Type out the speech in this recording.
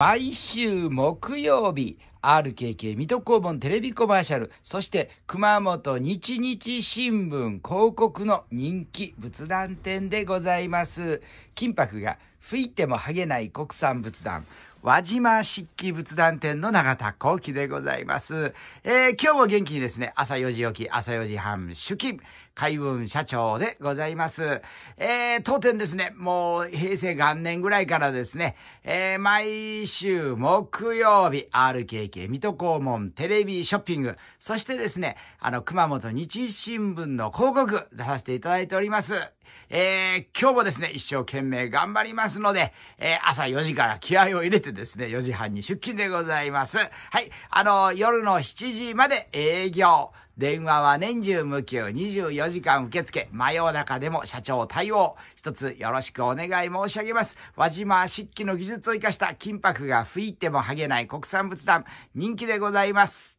毎週木曜日、RKK 水戸黄門テレビコマーシャル、そして熊本日日新聞広告の人気仏壇店でございます。金箔が吹いても剥げない国産仏壇。輪島漆器仏壇店の永田幸喜でございます。えー、今日も元気にですね、朝4時起き、朝4時半出勤、海運社長でございます。えー、当店ですね、もう平成元年ぐらいからですね、えー、毎週木曜日、RKK 水戸黄門テレビショッピング、そしてですね、あの、熊本日新聞の広告出させていただいております。えー、今日もですね、一生懸命頑張りますので、えー、朝4時から気合を入れてですね、4時半に出勤でございます。はい、あの、夜の7時まで営業。電話は年中無休24時間受付。真夜中でも社長対応。一つよろしくお願い申し上げます。輪島漆器の技術を生かした金箔が吹いても剥げない国産仏壇。人気でございます。